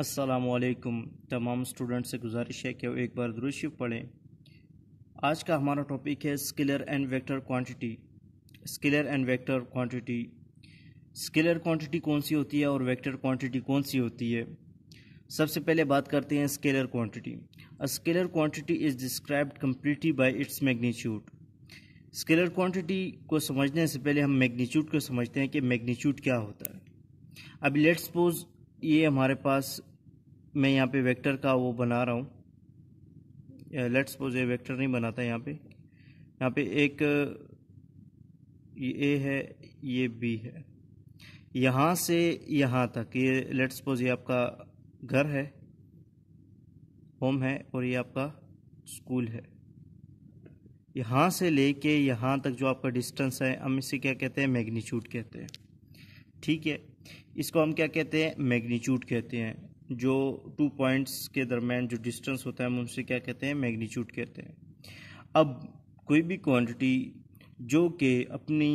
असलकुम तमाम स्टूडेंट से गुजारिश है कि वो एक बार दुरुस्त पढ़ें आज का हमारा टॉपिक है scalar and vector quantity scalar and vector quantity scalar quantity कौन सी होती है और वेक्टर क्वांटिटी कौन सी होती है सबसे पहले बात करते हैं scalar quantity a scalar quantity is described completely by its magnitude scalar quantity को समझने से पहले हम मैग्नीट्यूड को समझते हैं कि मैग्नीट्यूड क्या होता है अब लेट्स सपोज ये हमारे पास मैं यहाँ पे वेक्टर का वो बना रहा हूँ लेट्स सपोज ये वेक्टर नहीं बनाता यहाँ पे यहाँ पे एक ये ए है ये बी है यहाँ से यहाँ तक ये लेट्स सपोज ये आपका घर है होम है और ये आपका स्कूल है यहाँ से लेके यहाँ तक जो आपका डिस्टेंस है हम इसे क्या कहते हैं मैग्नीच्यूड कहते हैं ठीक है इसको हम क्या कहते हैं मैग्नीच्यूड कहते हैं जो टू पॉइंट्स के दरम्यान जो डिस्टेंस होता है हम उनसे क्या कहते हैं मैग्नीच्यूड कहते हैं अब कोई भी क्वांटिटी जो कि अपनी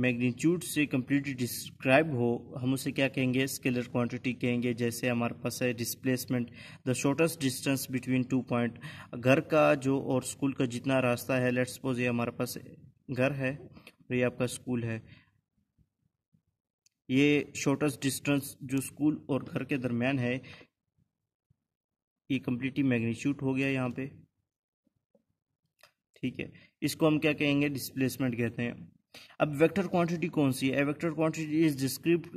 मैग्नीच्यूड से कम्प्लीटली डिस्क्राइब हो हम उसे क्या कहेंगे स्केलर क्वांटिटी कहेंगे जैसे हमारे पास है displacement the shortest distance between two point घर का जो और स्कूल का जितना रास्ता है लेट्स सपोज ये हमारे पास घर है और ये आपका स्कूल है ये शॉर्टेस्ट डिस्टेंस जो स्कूल और घर के दरमियान है ये कम्प्लीटली मैग्नीट्यूट हो गया यहाँ पे ठीक है इसको हम क्या कहेंगे डिस्प्लेसमेंट कहते हैं अब वेक्टर क्वांटिटी कौन सी है vector quantity is descrip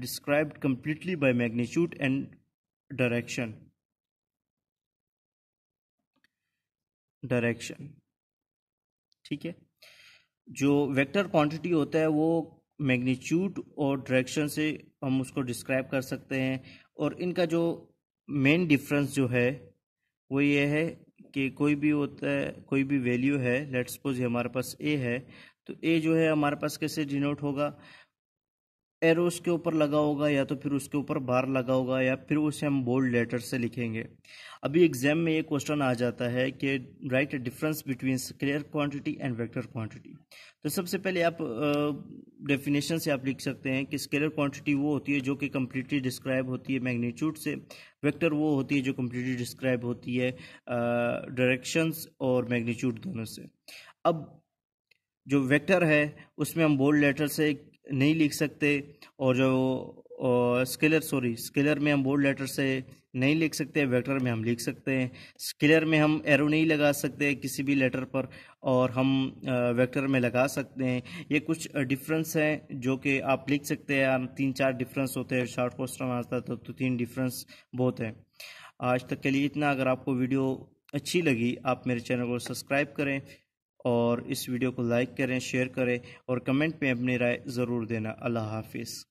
described completely by magnitude and direction direction ठीक है जो वेक्टर क्वांटिटी होता है वो मैग्नीट्यूड और डायरेक्शन से हम उसको डिस्क्राइब कर सकते हैं और इनका जो मेन डिफरेंस जो है वो ये है कि कोई भी होता है कोई भी वैल्यू है लेट्स सपोज हमारे पास ए है तो ए जो है हमारे पास कैसे डिनोट होगा एरो उसके ऊपर लगा होगा या तो फिर उसके ऊपर बार लगा होगा या फिर उसे हम बोल्ड लेटर से लिखेंगे अभी एग्जाम में ये क्वेश्चन आ जाता है कि right difference between scalar quantity and vector quantity तो सबसे पहले आप डेफिनेशन से आप लिख सकते हैं कि स्केलर क्वांटिटी वो होती है जो कि कम्प्लीटली डिस्क्राइब होती है मैग्नीट्यूड से वेक्टर वो होती है जो कम्प्लीटली डिस्क्राइब होती है डायरेक्शंस uh, और मैग्नीट्यूड दोनों से अब जो वेक्टर है उसमें हम बोल्ड लेटर से नहीं लिख सकते और जो स्केलर सॉरी स्केलर में हम बोर्ड लेटर से नहीं लिख सकते वेक्टर में हम लिख सकते हैं स्केलर में हम एरो नहीं लगा सकते किसी भी लेटर पर और हम वेक्टर में लगा सकते हैं ये कुछ डिफरेंस हैं जो कि आप लिख सकते हैं तीन चार डिफरेंस होते हैं शॉर्ट क्वेश्चन आता तो, तो तीन डिफरेंस बहुत हैं आज तक के लिए इतना अगर आपको वीडियो अच्छी लगी आप मेरे चैनल को सब्सक्राइब करें और इस वीडियो को लाइक करें शेयर करें और कमेंट में अपनी राय ज़रूर देना अल्लाह हाफिज़